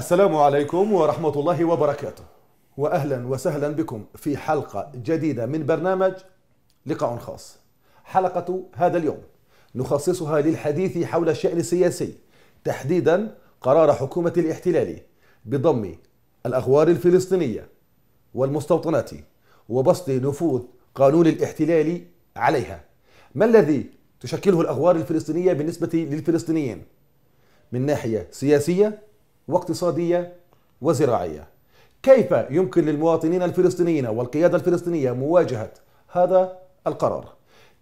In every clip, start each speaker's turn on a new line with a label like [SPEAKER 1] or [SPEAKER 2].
[SPEAKER 1] السلام عليكم ورحمة الله وبركاته وأهلا وسهلا بكم في حلقة جديدة من برنامج لقاء خاص حلقة هذا اليوم نخصصها للحديث حول الشأن السياسي تحديدا قرار حكومة الاحتلال بضم الأغوار الفلسطينية والمستوطنات وبسط نفوذ قانون الاحتلال عليها ما الذي تشكله الأغوار الفلسطينية بالنسبة للفلسطينيين من ناحية سياسية واقتصادية وزراعية كيف يمكن للمواطنين الفلسطينيين والقيادة الفلسطينية مواجهة هذا القرار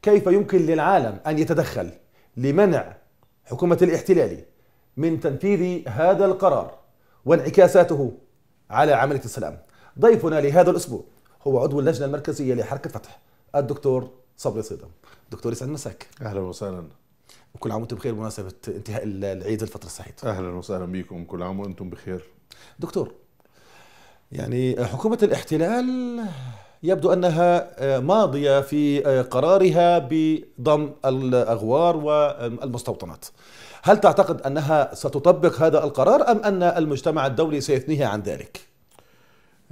[SPEAKER 1] كيف يمكن للعالم أن يتدخل لمنع حكومة الاحتلال من تنفيذ هذا القرار وانعكاساته على عملية السلام ضيفنا لهذا الأسبوع هو عضو اللجنة المركزية لحركة فتح الدكتور صبري صيدا دكتور يسعد مساك أهلا وسهلا وكل عام وانتم بخير بمناسبه انتهاء العيد الفطر السعيد اهلا وسهلا بكم كل عام وانتم بخير دكتور يعني حكومه الاحتلال يبدو انها آه، ماضيه في آه، قرارها بضم الاغوار والمستوطنات هل تعتقد انها ستطبق هذا القرار ام ان المجتمع الدولي سيثنيها عن ذلك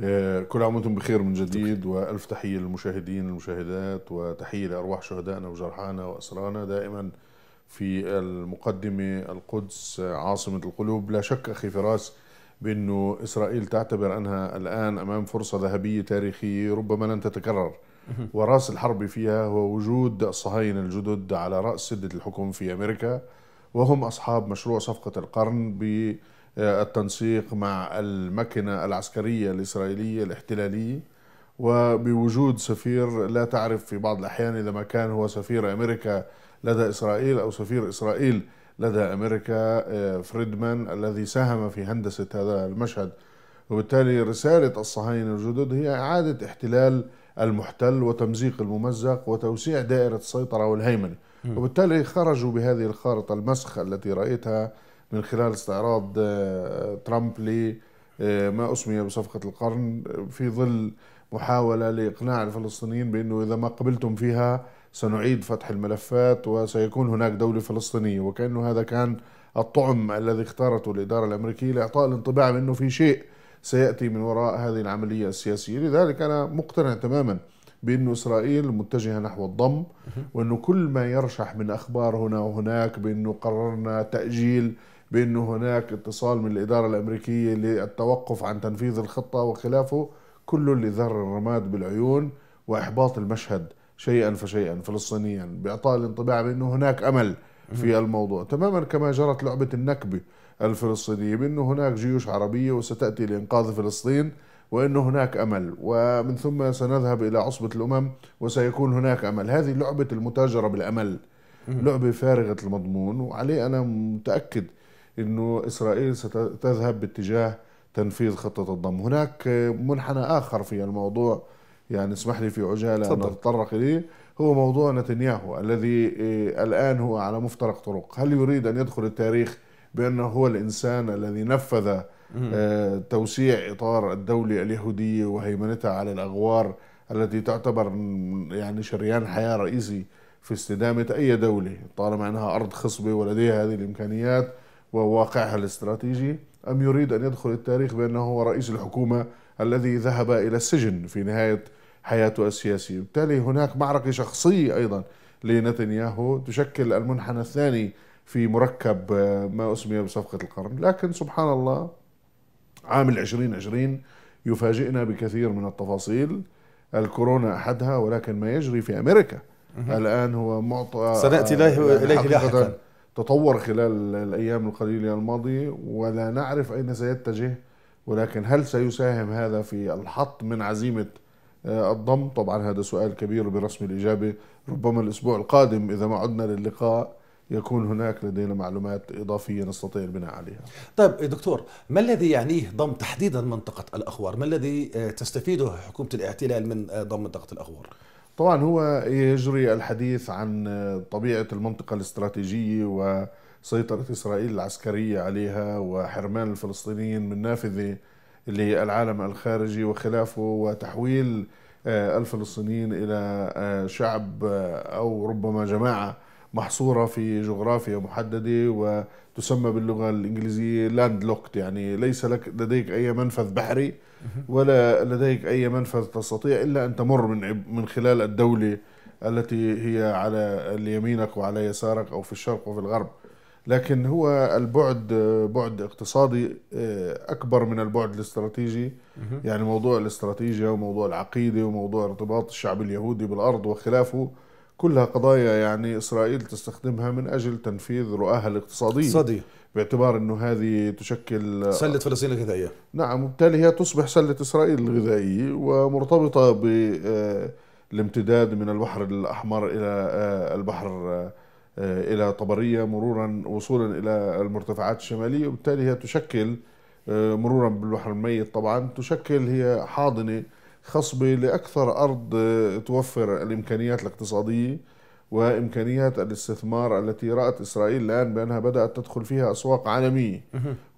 [SPEAKER 2] آه، كل عام وانتم بخير من جديد والف تحيه للمشاهدين والمشاهدات وتحيه لارواح شهدائنا وجرحانا واسرانا دائما في المقدمة القدس عاصمة القلوب لا شك أخي فراس بأنه إسرائيل تعتبر أنها الآن أمام فرصة ذهبية تاريخية ربما لن تتكرر وراس الحرب فيها هو وجود الصهاينة الجدد على رأس سدة الحكم في أمريكا وهم أصحاب مشروع صفقة القرن بالتنسيق مع المكنة العسكرية الإسرائيلية الاحتلالية وبوجود سفير لا تعرف في بعض الأحيان إذا ما كان هو سفير أمريكا لدى إسرائيل أو سفير إسرائيل لدى أمريكا آه، فريدمان الذي ساهم في هندسة هذا المشهد وبالتالي رسالة الصهاينة الجدد هي إعادة احتلال المحتل وتمزيق الممزق وتوسيع دائرة السيطرة والهيمنة وبالتالي خرجوا بهذه الخارطة المسخ التي رأيتها من خلال استعراض آه، ترامب لما آه، أسمي بصفقة القرن في ظل محاولة لإقناع الفلسطينيين بأنه إذا ما قبلتم فيها سنعيد فتح الملفات وسيكون هناك دولة فلسطينية وكأنه هذا كان الطعم الذي اختارته الإدارة الأمريكية لإعطاء الانطباع بأنه في شيء سيأتي من وراء هذه العملية السياسية لذلك أنا مقتنع تماما بأن إسرائيل متجهة نحو الضم وأنه كل ما يرشح من أخبار هنا وهناك بأنه قررنا تأجيل بأنه هناك اتصال من الإدارة الأمريكية للتوقف عن تنفيذ الخطة وخلافه كل لذر الرماد بالعيون وإحباط المشهد شيئا فشيئا فلسطينيا باعطاء الانطباع بانه هناك امل في الموضوع تماما كما جرت لعبه النكبه الفلسطينيه بانه هناك جيوش عربيه وستاتي لانقاذ فلسطين وانه هناك امل ومن ثم سنذهب الى عصبه الامم وسيكون هناك امل هذه لعبه المتاجره بالامل لعبه فارغه المضمون وعليه انا متاكد انه اسرائيل ستذهب باتجاه تنفيذ خطه الضم هناك منحنى اخر في الموضوع يعني اسمح لي في عجاله ان اتطرق اليه هو موضوع نتنياهو الذي آه، الان هو على مفترق طرق، هل يريد ان يدخل التاريخ بانه هو الانسان الذي نفذ آه، توسيع اطار الدوله اليهوديه وهيمنتها على الاغوار التي تعتبر يعني شريان حياه رئيسي في استدامه اي دوله طالما انها ارض خصبه ولديها هذه الامكانيات وواقعها الاستراتيجي ام يريد ان يدخل التاريخ بانه هو رئيس الحكومه الذي ذهب إلى السجن في نهاية حياته السياسية بالتالي هناك معركة شخصية أيضا لنتنياهو تشكل المنحنى الثاني في مركب آه، ما أسمي بصفقة القرن لكن سبحان الله عام 2020 يفاجئنا بكثير من التفاصيل الكورونا أحدها ولكن ما يجري في أمريكا الآن هو معطى آه، سنأتي إليه يعني لاحقا تطور خلال الأيام القليلة الماضية ولا نعرف أين سيتجه ولكن هل سيساهم هذا في الحط من عزيمه آه، الضم طبعا هذا سؤال كبير برسم الإجابة ربما الأسبوع القادم إذا ما عدنا للقاء يكون هناك لدينا معلومات إضافية نستطيع
[SPEAKER 1] البناء عليها طيب دكتور ما الذي يعنيه ضم تحديدا منطقة الأخوار ما الذي آه، تستفيده حكومة الاعتلال من آه، ضم منطقة الأخوار طبعا هو يجري الحديث
[SPEAKER 2] عن طبيعة المنطقة الاستراتيجية و سيطرة إسرائيل العسكرية عليها وحرمان الفلسطينيين من نافذة للعالم الخارجي وخلافه وتحويل آه، الفلسطينيين إلى آه، شعب آه، أو ربما جماعة محصورة في جغرافيا محددة وتسمى باللغة الإنجليزية لاند لوكت يعني ليس لك لديك أي منفذ بحري ولا لديك أي منفذ تستطيع إلا أن تمر من, من خلال الدولة التي هي على يمينك وعلى يسارك أو في الشرق وفي الغرب لكن هو البعد بعد اقتصادي آه، اكبر من البعد الاستراتيجي يعني موضوع الاستراتيجيا وموضوع العقيده وموضوع ارتباط الشعب اليهودي بالارض وخلافه كلها قضايا يعني اسرائيل تستخدمها من اجل تنفيذ رؤاها الاقتصاديه اقتصاديه باعتبار انه هذه تشكل سله
[SPEAKER 1] فلسطين الغذائيه
[SPEAKER 2] نعم وبالتالي هي تصبح سله اسرائيل الغذائيه ومرتبطه بالامتداد آه، من البحر الاحمر الى آه، البحر آه، إلى طبرية مرورا وصولا إلى المرتفعات الشمالية وبالتالي هي تشكل آه، مرورا بالبحر الميت طبعا تشكل هي حاضنة خصبة لأكثر أرض آه، توفر الإمكانيات الاقتصادية وإمكانيات الاستثمار التي رأت إسرائيل الآن بأنها بدأت تدخل فيها أسواق عالمية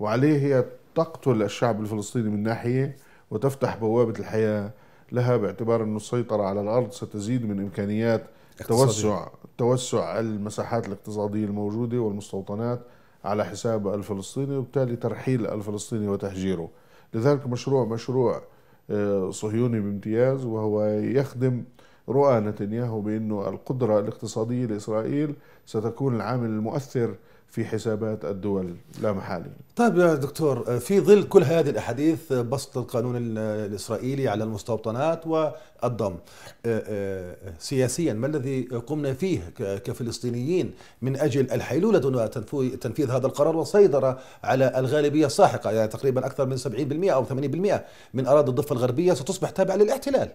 [SPEAKER 2] وعليه هي تقتل الشعب الفلسطيني من ناحية وتفتح بوابة الحياة لها باعتبار أن السيطرة على الأرض ستزيد من إمكانيات توسع توسع المساحات الاقتصادية الموجودة والمستوطنات على حساب الفلسطيني وبالتالي ترحيل الفلسطيني وتهجيره لذلك مشروع مشروع آه، صهيوني بامتياز وهو يخدم رؤى نتنياهو بأنه القدرة الاقتصادية لإسرائيل ستكون العامل المؤثر في حسابات الدول لا محالة
[SPEAKER 1] طيب يا دكتور في ظل كل هذه الأحاديث بسط القانون الإسرائيلي على المستوطنات والضم آه، آه، سياسيا ما الذي قمنا فيه كفلسطينيين من أجل الحيلولة دون تنفيذ هذا القرار والسيطرة على الغالبية الساحقة يعني تقريبا أكثر من 70% أو 80% من أراضي الضفة الغربية ستصبح تابعة للاحتلال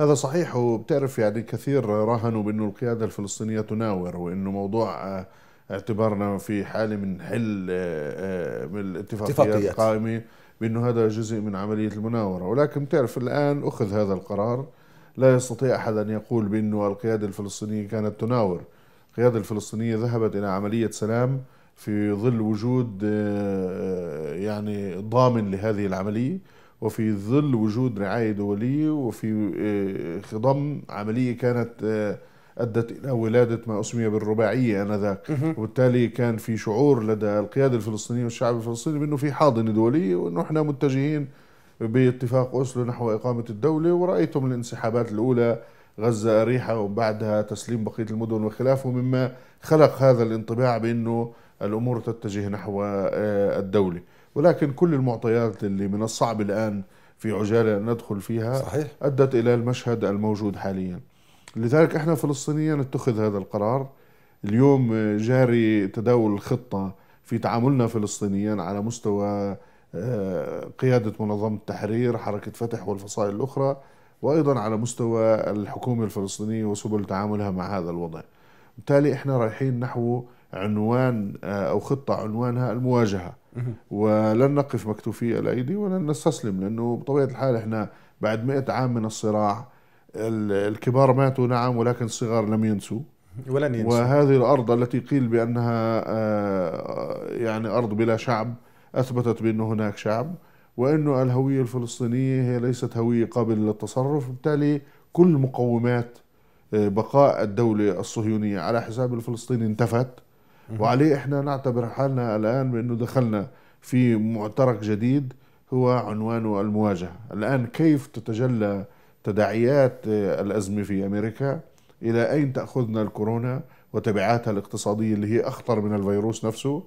[SPEAKER 1] هذا صحيح وبتعرف يعني كثير راهنوا بأنه القيادة
[SPEAKER 2] الفلسطينية تناور وأنه موضوع آه، اعتبرنا في حاله من حل آه، آه، من الاتفاقيات القائمه بانه هذا جزء من عمليه المناوره ولكن تعرف الان اخذ هذا القرار لا يستطيع احد ان يقول بانه القياده الفلسطينيه كانت تناور القياده الفلسطينيه ذهبت الى عمليه سلام في ظل وجود آه، يعني ضامن لهذه العمليه وفي ظل وجود رعايه دوليه وفي خضم عمليه كانت أدت إلى ولادة ما أسمي بالرباعية آنذاك وبالتالي كان في شعور لدى القيادة الفلسطينية والشعب الفلسطيني بأنه في حاضنة دولية وأنه إحنا متجهين باتفاق اوسلو نحو إقامة الدولة ورأيتم الانسحابات الأولى غزة أريحة وبعدها تسليم بقية المدن وخلافه مما خلق هذا الانطباع بأنه الأمور تتجه نحو آه، الدولة ولكن كل المعطيات اللي من الصعب الآن في عجالة ندخل فيها صحيح. أدت إلى المشهد الموجود حالياً لذلك احنا فلسطينيا اتخذ هذا القرار اليوم جاري تداول الخطه في تعاملنا فلسطينيا على مستوى آه، قياده منظمه التحرير حركه فتح والفصائل الاخرى وايضا على مستوى الحكومه الفلسطينيه وسبل تعاملها مع هذا الوضع. بالتالي احنا رايحين نحو عنوان آه، او خطه عنوانها المواجهه ولن نقف مكتوفي الايدي ولن نستسلم لانه بطبيعه الحال احنا بعد مئة عام من الصراع الكبار ماتوا نعم ولكن الصغار لم ينسوا
[SPEAKER 1] ولن ينسوا وهذه
[SPEAKER 2] الأرض التي قيل بأنها آه، يعني أرض بلا شعب أثبتت بانه هناك شعب وأنه الهوية الفلسطينية هي ليست هوية قابلة للتصرف بالتالي كل مقومات آه، بقاء الدولة الصهيونية على حساب الفلسطيني انتفت وعليه احنا نعتبر حالنا الآن بأنه دخلنا في معترك جديد هو عنوانه المواجهة الآن كيف تتجلى تداعيات آه، الأزمة في أمريكا إلى أين تأخذنا الكورونا وتبعاتها الاقتصادية اللي هي أخطر من الفيروس نفسه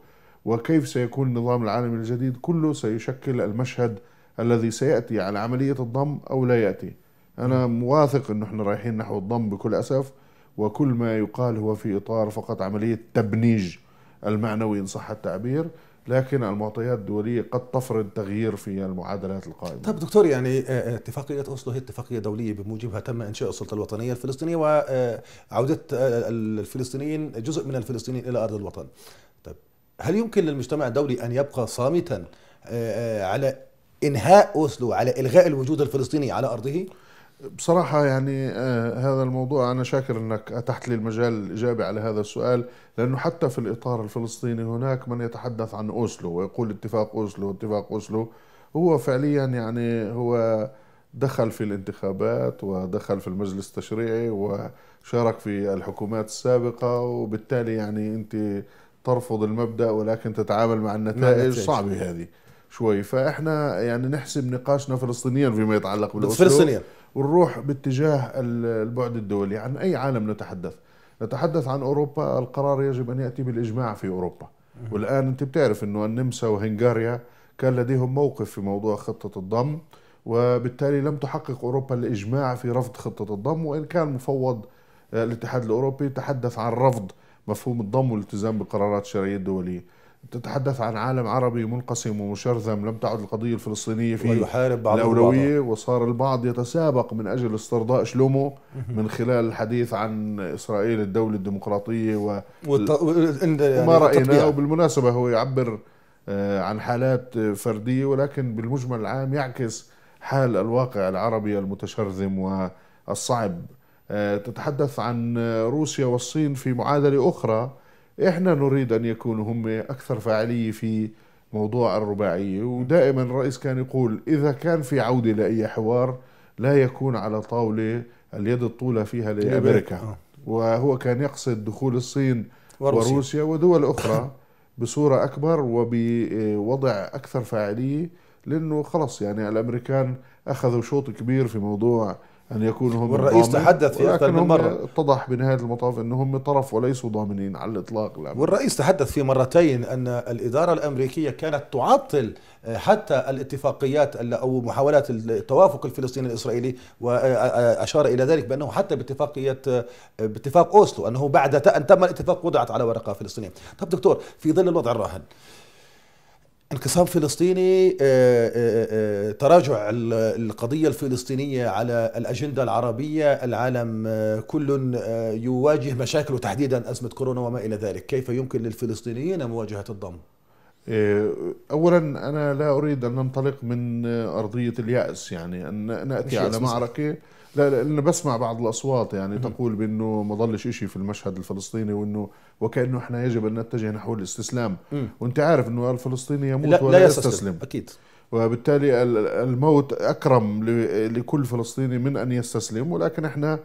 [SPEAKER 2] وكيف سيكون النظام العالمي الجديد كله سيشكل المشهد الذي سيأتي على عملية الضم أو لا يأتي أنا مواثق أنه احنا رايحين نحو الضم بكل أسف وكل ما يقال هو في إطار فقط عملية تبنيج المعنوي إن صح التعبير لكن المعطيات الدولية قد تفرض تغيير في المعادلات القائمة
[SPEAKER 1] طيب دكتور يعني آه، آه، اتفاقية أوسلو هي اتفاقية دولية بموجبها تم إنشاء السلطة الوطنية الفلسطينية وعودة آه، الفلسطينيين جزء من الفلسطينيين إلى أرض الوطن طيب هل يمكن للمجتمع الدولي أن يبقى صامتا على إنهاء أوسلو على إلغاء الوجود الفلسطيني على أرضه؟ بصراحة يعني آه، هذا الموضوع أنا شاكر أنك أتحت لي المجال
[SPEAKER 2] الإجابة على هذا السؤال لأنه حتى في الإطار الفلسطيني هناك من يتحدث عن أوسلو ويقول اتفاق أوسلو اتفاق أوسلو هو فعليا يعني هو دخل في الانتخابات ودخل في المجلس التشريعي وشارك في الحكومات السابقة وبالتالي يعني أنت ترفض المبدأ ولكن تتعامل مع النتائج نعم، صعبة هذه شوي فإحنا يعني نحسب نقاشنا فلسطينيا فيما يتعلق نعم، بالأوسلو فلسطينيا ونروح باتجاه البعد الدولي عن أي عالم نتحدث نتحدث عن أوروبا القرار يجب أن يأتي بالإجماع في أوروبا والآن أنت بتعرف أنه النمسا وهنغاريا كان لديهم موقف في موضوع خطة الضم وبالتالي لم تحقق أوروبا الإجماع في رفض خطة الضم وإن كان مفوض آه، الاتحاد الأوروبي تحدث عن رفض مفهوم الضم والالتزام بالقرارات الشرعية الدولية تتحدث عن عالم عربي منقسم ومشرذم لم تعد القضية الفلسطينية في ويحارب بعض الأولوية وصار البعض يتسابق من أجل استرضاء شلومه من خلال الحديث عن إسرائيل الدولة الديمقراطية و... والت... يعني وما رأيناه وبالمناسبة هو يعبر آه، عن حالات فردية ولكن بالمجمل العام يعكس حال الواقع العربي المتشرذم والصعب آه، تتحدث عن روسيا والصين في معادلة أخرى احنا نريد ان يكونوا هم اكثر فاعليه في موضوع الرباعيه ودائما الرئيس كان يقول اذا كان في عوده لاي حوار لا يكون على طاوله اليد الطوله فيها لامريكا آه. وهو كان يقصد دخول الصين وروسيا, وروسيا ودول اخرى بصوره اكبر وبوضع اكثر فاعليه لانه خلص يعني الامريكان اخذوا شوط كبير في موضوع أن يكونوا هم والرئيس تحدث في أكثر من مرة
[SPEAKER 1] اتضح بنهاية المطاف أن هم طرف وليسوا ضامنين على الإطلاق الأمريكي. والرئيس تحدث في مرتين أن الإدارة الأمريكية كانت تعطل آه، حتى الاتفاقيات أو محاولات التوافق الفلسطيني الإسرائيلي وأشار آه، آه، إلى ذلك بأنه حتى باتفاقية باتفاق أوسلو أنه بعد أن تم الاتفاق وضعت على ورقة فلسطينية طب دكتور في ظل الوضع الراهن انقسام فلسطيني آه، آه، آه، تراجع القضية الفلسطينية على الأجندة العربية العالم كل يواجه مشاكل تحديدا أزمة كورونا وما إلى ذلك كيف يمكن للفلسطينيين مواجهة الضم؟
[SPEAKER 2] اولا انا لا اريد ان ننطلق من ارضيه الياس يعني ان ناتي على معركه لا لأنه بسمع بعض الأصوات يعني تقول بأنه ما ضلش شيء في المشهد الفلسطيني وأنه وكأنه إحنا يجب أن نتجه نحو الاستسلام وأنت عارف أنه الفلسطيني يموت لا ولا لا يستسلم. يستسلم أكيد وبالتالي الموت أكرم لكل فلسطيني من أن يستسلم ولكن إحنا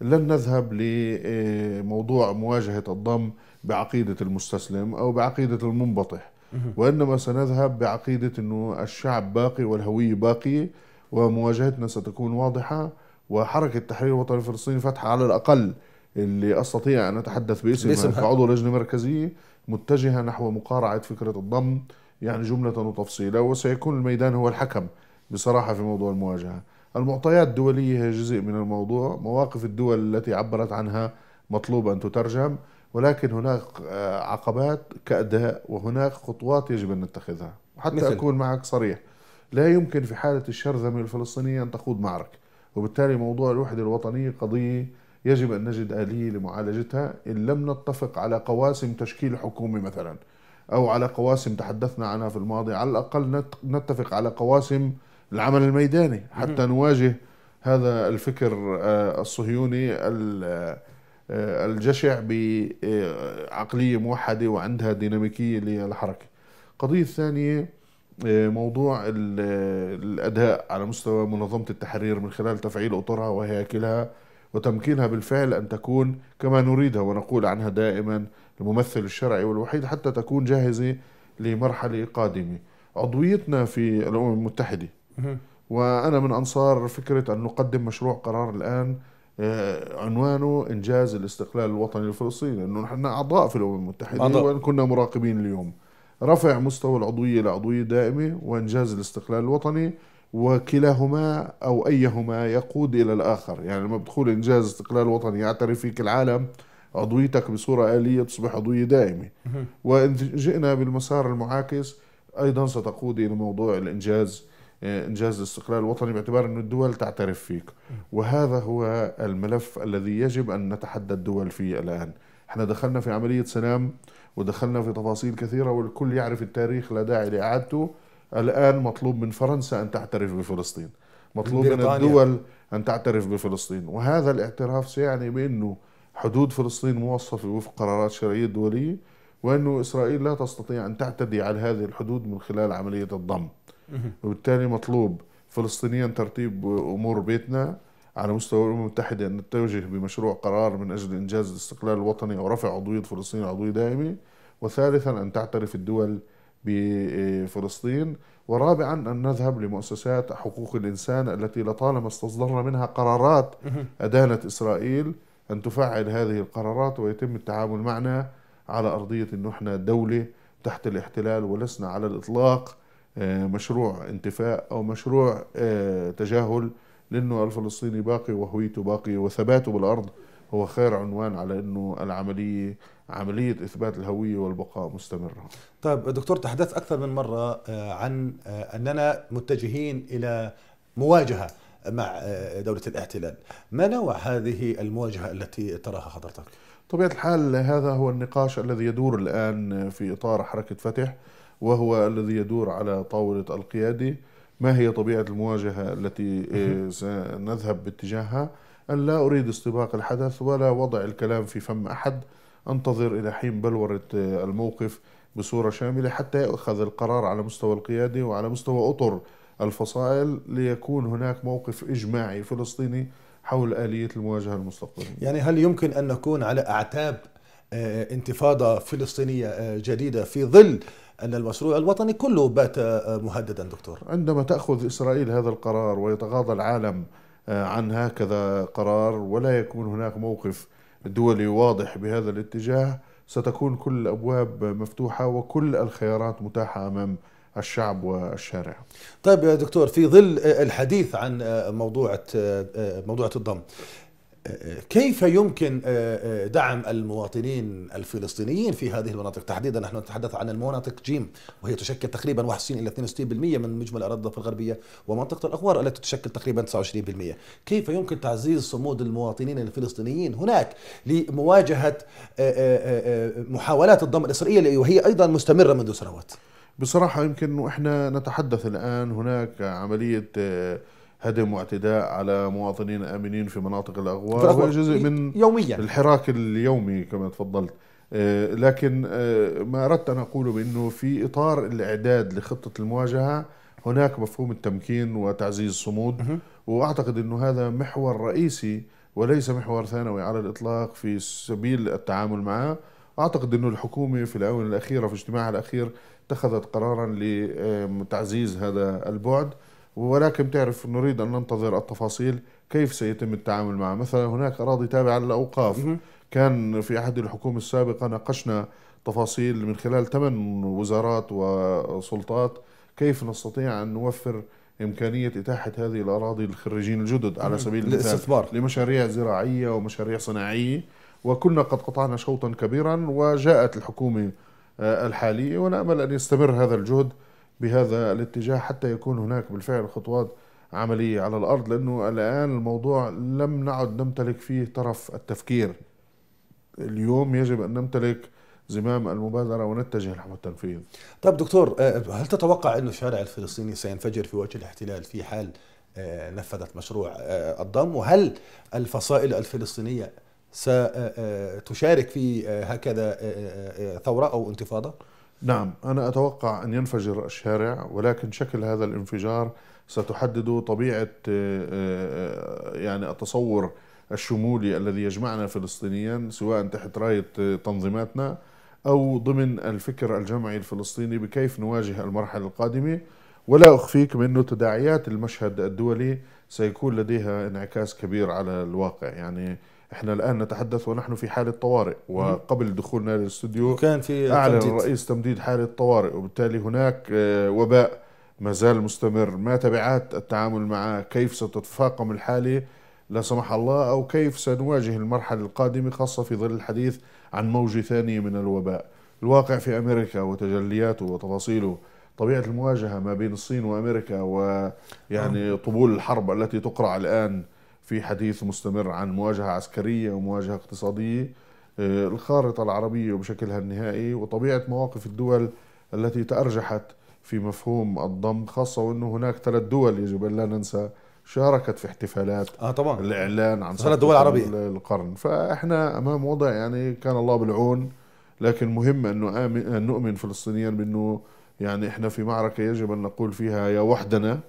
[SPEAKER 2] لن نذهب لموضوع مواجهة الضم بعقيدة المستسلم أو بعقيدة المنبطح وإنما سنذهب بعقيدة أنه الشعب باقي والهوية باقية ومواجهتنا ستكون واضحة وحركه التحرير الوطني الفلسطيني فتح على الاقل اللي استطيع ان اتحدث باسمها كعضو لجنه مركزيه متجهه نحو مقارعه فكره الضم يعني جمله وتفصيلا وسيكون الميدان هو الحكم بصراحه في موضوع المواجهه. المعطيات الدوليه هي جزء من الموضوع، مواقف الدول التي عبرت عنها مطلوب ان تترجم ولكن هناك آه، عقبات كأداء وهناك خطوات يجب ان نتخذها، وحتى مثل. اكون معك صريح لا يمكن في حاله الشرذمه الفلسطينيه ان تخوض معركه. وبالتالي موضوع الوحدة الوطنية قضية يجب أن نجد آلية لمعالجتها إن لم نتفق على قواسم تشكيل حكومة مثلا أو على قواسم تحدثنا عنها في الماضي على الأقل نتفق على قواسم العمل الميداني حتى نواجه هذا الفكر آه، الصهيوني آه، الجشع بعقلية آه، موحدة وعندها ديناميكية للحركة القضية الثانية موضوع الاداء على مستوى منظمه التحرير من خلال تفعيل اطرها وهياكلها وتمكينها بالفعل ان تكون كما نريدها ونقول عنها دائما الممثل الشرعي والوحيد حتى تكون جاهزه لمرحله قادمه. عضويتنا في الامم المتحده وانا من انصار فكره ان نقدم مشروع قرار الان آه، عنوانه انجاز الاستقلال الوطني الفلسطيني لانه نحن اعضاء في الامم المتحده وان كنا مراقبين اليوم. رفع مستوى العضوية لعضوية دائمة وإنجاز الاستقلال الوطني وكلاهما أو أيهما يقود إلى الآخر يعني لما بدخول إنجاز استقلال وطني يعترف فيك العالم عضويتك بصورة آلية تصبح عضوية دائمة وإن جئنا بالمسار المعاكس أيضا ستقود إلى موضوع الإنجاز إنجاز الاستقلال الوطني باعتبار أن الدول تعترف فيك وهذا هو الملف الذي يجب أن نتحدى الدول فيه الآن احنا دخلنا في عملية سلام ودخلنا في تفاصيل كثيرة والكل يعرف التاريخ لا داعي لإعادته الآن مطلوب من فرنسا أن تعترف بفلسطين مطلوب من, الدول أن تعترف بفلسطين وهذا الاعتراف سيعني بأنه حدود فلسطين موصفة وفق قرارات شرعية دولية وأنه إسرائيل لا تستطيع أن تعتدي على هذه الحدود من خلال عملية الضم وبالتالي مطلوب فلسطينيا ترتيب أمور بيتنا على مستوى الأمم المتحدة أن تتجه بمشروع قرار من أجل إنجاز الاستقلال الوطني أو رفع عضوية فلسطين عضوية دائمة وثالثا أن تعترف الدول بفلسطين ورابعا أن نذهب لمؤسسات حقوق الإنسان التي لطالما استصدرنا منها قرارات أدانت إسرائيل أن تفعل هذه القرارات ويتم التعامل معنا على أرضية أنه احنا دولة تحت الاحتلال ولسنا على الإطلاق آه، مشروع انتفاء أو مشروع آه، تجاهل لأنه الفلسطيني باقي وهويته باقية وثباته بالأرض هو خير عنوان على أنه العملية عملية إثبات الهوية والبقاء مستمرة
[SPEAKER 1] طيب دكتور تحدث أكثر من مرة آه، عن آه، أننا متجهين إلى مواجهة مع آه، دولة الاحتلال ما نوع هذه المواجهة التي تراها حضرتك؟ طبيعة الحال هذا هو النقاش الذي يدور الآن في إطار حركة فتح وهو الذي
[SPEAKER 2] يدور على طاولة القيادة ما هي طبيعة المواجهة التي إيه، سنذهب باتجاهها أن لا أريد استباق الحدث ولا وضع الكلام في فم أحد أنتظر إلى حين بلورة آه، الموقف بصورة شاملة حتى ياخذ القرار على مستوى القيادة وعلى مستوى أطر الفصائل ليكون هناك موقف إجماعي
[SPEAKER 1] فلسطيني حول آلية المواجهة المستقبلية يعني هل يمكن أن نكون على أعتاب آه، انتفاضة فلسطينية آه، جديدة في ظل أن المشروع الوطني كله بات آه، آه، مهددا دكتور عندما تأخذ إسرائيل هذا القرار ويتغاضى العالم
[SPEAKER 2] آه، عن هكذا قرار ولا يكون هناك موقف دولي واضح بهذا الاتجاه ستكون كل الابواب مفتوحه وكل الخيارات متاحه امام
[SPEAKER 1] الشعب والشارع. طيب يا دكتور في ظل الحديث عن موضوعة موضوعة الضم كيف يمكن آه، آه، دعم المواطنين الفلسطينيين في هذه المناطق تحديدا نحن نتحدث عن المناطق جيم وهي تشكل تقريبا 61 الى 62% من مجمل الاراضي الضفه الغربيه ومنطقه الاغوار التي تشكل تقريبا 29% كيف يمكن تعزيز صمود المواطنين الفلسطينيين هناك لمواجهه آه، محاولات الضم الاسرائيليه وهي ايضا مستمره منذ سنوات بصراحه
[SPEAKER 2] يمكن احنا نتحدث الان هناك عمليه هدم واعتداء على مواطنين امنين في مناطق الاغوار هو جزء من يوميا الحراك اليومي كما تفضلت آه، لكن آه، ما اردت ان اقوله بانه في اطار الاعداد لخطه المواجهه هناك مفهوم التمكين وتعزيز الصمود واعتقد انه هذا محور رئيسي وليس محور ثانوي على الاطلاق في سبيل التعامل معه اعتقد انه الحكومه في الاونه الاخيره في اجتماعها الاخير اتخذت قرارا لتعزيز هذا البعد ولكن تعرف نريد أن ننتظر التفاصيل كيف سيتم التعامل معه مثلا هناك أراضي تابعة للأوقاف كان في أحد الحكوم السابقة ناقشنا تفاصيل من خلال ثمان وزارات وسلطات كيف نستطيع أن نوفر إمكانية إتاحة هذه الأراضي للخريجين الجدد على سبيل المثال لمشاريع زراعية ومشاريع صناعية وكنا قد قطعنا شوطا كبيرا وجاءت الحكومة آه، الحالية ونأمل أن يستمر هذا الجهد بهذا الاتجاه حتى يكون هناك بالفعل خطوات عملية على الأرض لأنه الآن الموضوع لم نعد نمتلك فيه طرف التفكير اليوم
[SPEAKER 1] يجب أن نمتلك زمام المبادرة ونتجه نحو التنفيذ طيب دكتور آه، هل تتوقع أن الشارع الفلسطيني سينفجر في وجه الاحتلال في حال آه، نفذت مشروع آه، الضم وهل الفصائل الفلسطينية ستشارك في هكذا ثورة أو انتفاضة؟ نعم أنا أتوقع أن ينفجر
[SPEAKER 2] الشارع ولكن شكل هذا الانفجار ستحدد طبيعة آه، آه، يعني التصور الشمولي الذي يجمعنا فلسطينيا سواء تحت راية آه، تنظيماتنا أو ضمن الفكر الجمعي الفلسطيني بكيف نواجه المرحلة القادمة ولا أخفيك بأنه تداعيات المشهد الدولي سيكون لديها انعكاس كبير على الواقع يعني احنا الان نتحدث ونحن في حاله طوارئ وقبل دخولنا للاستوديو كان في اعلن تمديد. الرئيس تمديد حاله طوارئ وبالتالي هناك آه، وباء ما زال مستمر ما تبعات التعامل معه كيف ستتفاقم الحاله لا سمح الله او كيف سنواجه المرحله القادمه خاصه في ظل الحديث عن موجه ثانيه من الوباء الواقع في امريكا وتجلياته وتفاصيله طبيعه المواجهه ما بين الصين وامريكا ويعني نعم. طبول الحرب التي تقرع الان في حديث مستمر عن مواجهة عسكرية ومواجهة اقتصادية آه، الخارطة العربية وبشكلها النهائي وطبيعة مواقف الدول التي تأرجحت في مفهوم الضم خاصة وأنه هناك ثلاث دول يجب أن لا ننسى شاركت في احتفالات آه طبعا الإعلان عن ثلاث دول عربية القرن فإحنا أمام وضع يعني كان الله بالعون لكن مهم أنه أن نؤمن فلسطينيا بأنه يعني إحنا في معركة يجب أن نقول فيها يا وحدنا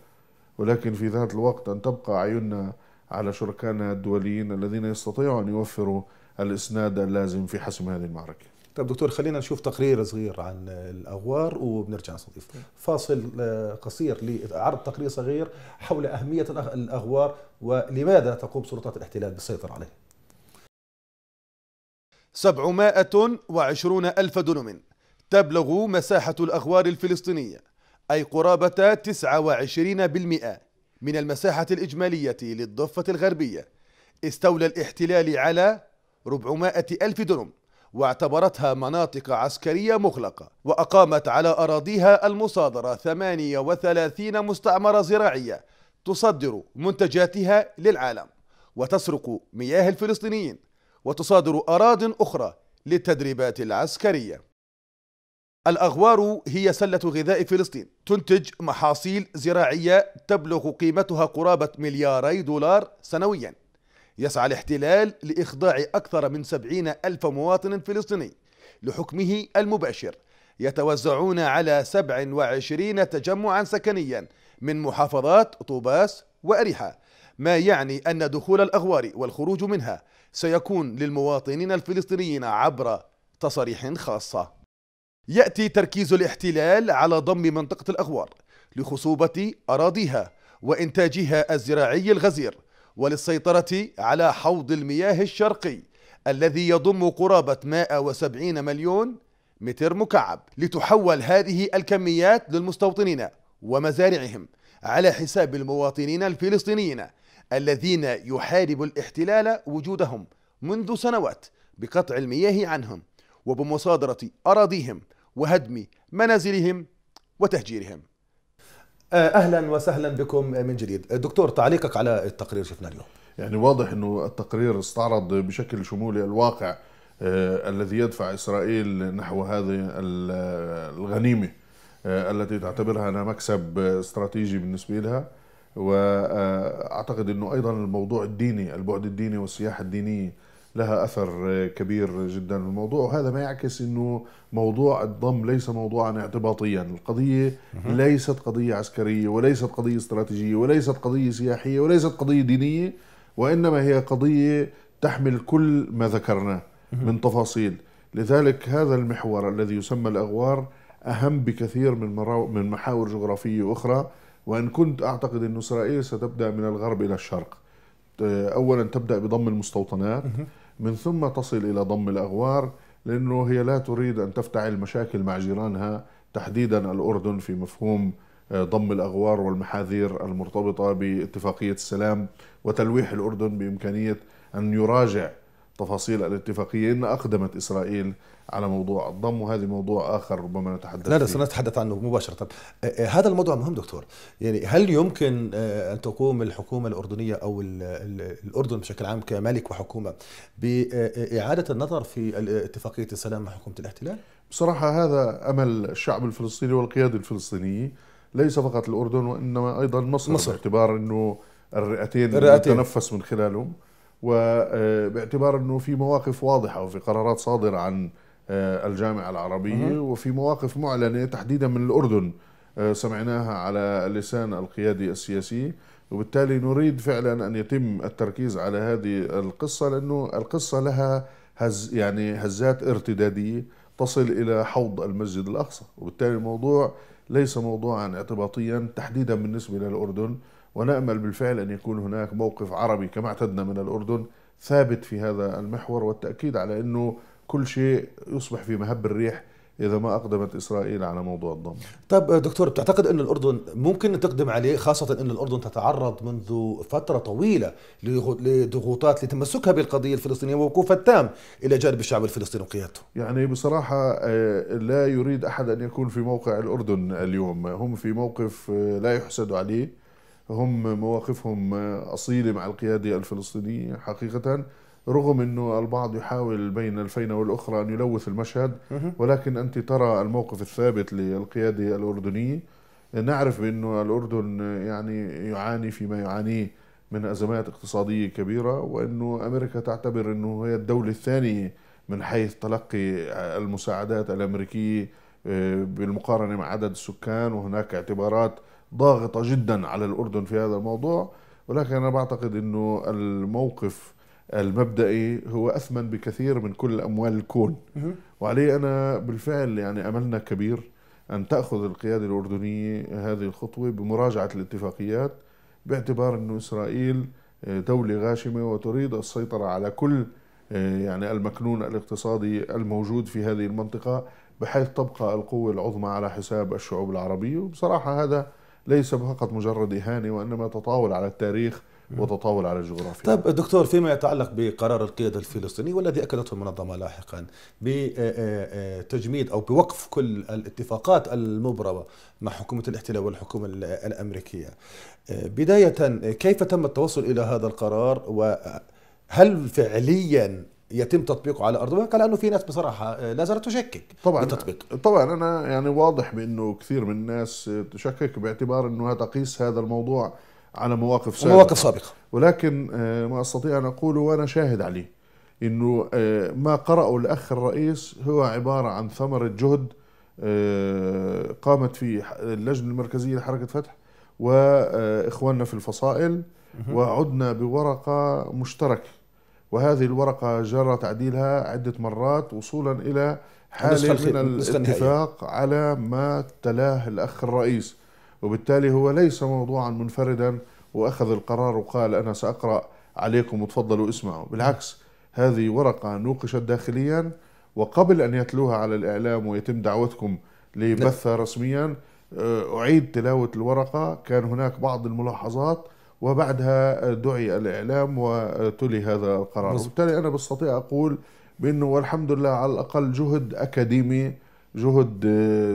[SPEAKER 2] ولكن في ذات الوقت أن تبقى عيوننا على شركائنا الدوليين الذين يستطيعوا أن يوفروا الإسناد اللازم في حسم هذه المعركة
[SPEAKER 1] طيب دكتور خلينا نشوف تقرير صغير عن الاغوار وبنرجع نستضيف فاصل آه، قصير لعرض تقرير صغير حول اهميه الاغوار ولماذا تقوم سلطات الاحتلال بالسيطره عليه 720 ألف دونم تبلغ مساحة الأغوار الفلسطينية أي قرابة 29% من المساحة الإجمالية للضفة الغربية استولى الاحتلال على 400 ألف دنم واعتبرتها مناطق عسكرية مغلقة وأقامت على أراضيها المصادرة 38 مستعمرة زراعية تصدر منتجاتها للعالم وتسرق مياه الفلسطينيين وتصادر أراض أخرى للتدريبات العسكريه الأغوار هي سلة غذاء فلسطين تنتج محاصيل زراعية تبلغ قيمتها قرابة ملياري دولار سنويا يسعى الاحتلال لإخضاع أكثر من سبعين ألف مواطن فلسطيني لحكمه المباشر يتوزعون على 27 تجمعا سكنيا من محافظات طوباس وأريحة ما يعني أن دخول الأغوار والخروج منها سيكون للمواطنين الفلسطينيين عبر تصاريح خاصه يأتي تركيز الاحتلال على ضم منطقة الأغوار لخصوبة أراضيها وإنتاجها الزراعي الغزير وللسيطرة على حوض المياه الشرقي الذي يضم قرابة 170 مليون متر مكعب لتحول هذه الكميات للمستوطنين ومزارعهم على حساب المواطنين الفلسطينيين الذين يحارب الاحتلال وجودهم منذ سنوات بقطع المياه عنهم وبمصادرة أراضيهم وهدم منازلهم وتهجيرهم آه، اهلا وسهلا بكم آه، من جديد آه، دكتور تعليقك على التقرير شفنا اليوم يعني واضح انه التقرير استعرض بشكل شمولي الواقع الذي
[SPEAKER 2] يدفع اسرائيل نحو هذه الغنيمه التي تعتبرها انها مكسب استراتيجي بالنسبه لها واعتقد انه ايضا الموضوع الديني البعد الديني والسياحه الدينيه لها اثر كبير جدا في الموضوع وهذا ما يعكس انه موضوع الضم ليس موضوعا اعتباطيا، القضيه ليست قضيه عسكريه وليست قضيه استراتيجيه وليست قضيه سياحيه وليست قضيه دينيه وانما هي قضيه تحمل كل ما ذكرناه من تفاصيل، لذلك هذا المحور الذي يسمى الاغوار اهم بكثير من من محاور جغرافيه اخرى وان كنت اعتقد ان اسرائيل ستبدا من الغرب الى الشرق. اولا تبدا بضم المستوطنات من ثم تصل إلى ضم الأغوار لأنه هي لا تريد أن تفتعل مشاكل مع جيرانها تحديدا الأردن في مفهوم آه، ضم الأغوار والمحاذير المرتبطة باتفاقية السلام وتلويح الأردن بإمكانية أن يراجع تفاصيل الاتفاقية إن أقدمت إسرائيل على موضوع الضم وهذا موضوع آخر ربما نتحدث لا لا سنتحدث
[SPEAKER 1] عنه مباشرة أه، أه، هذا الموضوع مهم دكتور يعني هل يمكن أه، أن تقوم الحكومة الأردنية أو الأردن بشكل عام كملك وحكومة بإعادة النظر في اتفاقية السلام مع حكومة الاحتلال؟ بصراحة هذا أمل الشعب الفلسطيني والقيادة الفلسطينية
[SPEAKER 2] ليس فقط الأردن وإنما أيضا مصر, مصر. باعتبار أنه الرئتين, الرئتين. تنفس من خلالهم وباعتبار انه في مواقف واضحه وفي قرارات صادره عن آه، الجامعه العربيه وفي مواقف معلنه تحديدا من الاردن آه، سمعناها على لسان القيادي السياسي وبالتالي نريد فعلا ان يتم التركيز على هذه القصه لانه القصه لها هز يعني هزات ارتداديه تصل الى حوض المسجد الاقصى وبالتالي الموضوع ليس موضوعا اعتباطيا تحديدا بالنسبه للاردن ونامل بالفعل ان يكون هناك موقف عربي كما اعتدنا من الاردن ثابت في هذا المحور والتاكيد على انه كل
[SPEAKER 1] شيء يصبح في مهب الريح اذا ما اقدمت اسرائيل على موضوع الضم. طيب دكتور بتعتقد ان الاردن ممكن تقدم عليه خاصه ان الاردن تتعرض منذ فتره طويله لضغوطات لتمسكها بالقضيه الفلسطينيه ووقوفها التام الى جانب الشعب الفلسطيني وقيادته.
[SPEAKER 2] يعني بصراحه آه، لا يريد احد ان يكون في موقع الاردن اليوم، هم في موقف آه، لا يحسد عليه. هم مواقفهم أصيلة مع القيادة الفلسطينية حقيقة رغم أنه البعض يحاول بين الفينة والأخرى أن يلوث المشهد ولكن أنت ترى الموقف الثابت للقيادة الأردنية نعرف بأنه الأردن يعني يعاني فيما يعانيه من أزمات اقتصادية كبيرة وأنه أمريكا تعتبر أنه هي الدولة الثانية من حيث تلقي المساعدات الأمريكية آه، بالمقارنة مع عدد السكان وهناك اعتبارات ضاغطة جدا على الأردن في هذا الموضوع ولكن أنا بعتقد أنه الموقف المبدئي هو أثمن بكثير من كل أموال الكون وعلي أنا بالفعل يعني أملنا كبير أن تأخذ القيادة الأردنية هذه الخطوة بمراجعة الاتفاقيات باعتبار أن إسرائيل آه، دولة غاشمة وتريد السيطرة على كل آه، يعني المكنون الاقتصادي الموجود في هذه المنطقة بحيث تبقى القوة العظمى على حساب الشعوب العربية وبصراحة هذا ليس فقط مجرد إهانة وإنما تطاول على التاريخ وتطاول على
[SPEAKER 1] الجغرافيا طيب دكتور فيما يتعلق بقرار القيادة الفلسطينية والذي أكدته المنظمة لاحقا بتجميد أو بوقف كل الاتفاقات المبرمة مع حكومة الاحتلال والحكومة الأمريكية بداية كيف تم التوصل إلى هذا القرار وهل فعليا يتم تطبيقه على ارض الواقع لانه في ناس بصراحه آه، لا زالت تشكك طبعا بتطبيق. طبعا انا يعني واضح بانه كثير من الناس
[SPEAKER 2] تشكك باعتبار انه تقيس هذا الموضوع على مواقف سابقه مواقف سابقه ولكن آه، ما استطيع ان اقوله وانا شاهد عليه انه آه، ما قراه الاخ الرئيس هو عباره عن ثمره جهد قامت فيه اللجنه المركزيه لحركه فتح واخواننا في الفصائل وعدنا بورقه مشتركه وهذه الورقة جرى تعديلها عدة مرات وصولا إلى حالة من الاتفاق على ما تلاه الأخ الرئيس وبالتالي هو ليس موضوعا منفردا وأخذ القرار وقال أنا سأقرأ عليكم وتفضلوا اسمعوا بالعكس هذه ورقة نوقشت داخليا وقبل أن يتلوها على الإعلام ويتم دعوتكم لبثها نعم. رسميا أعيد تلاوة الورقة كان هناك بعض الملاحظات وبعدها دعي الإعلام وتلي هذا القرار وبالتالي أنا بستطيع أقول بأنه والحمد لله على الأقل جهد أكاديمي جهد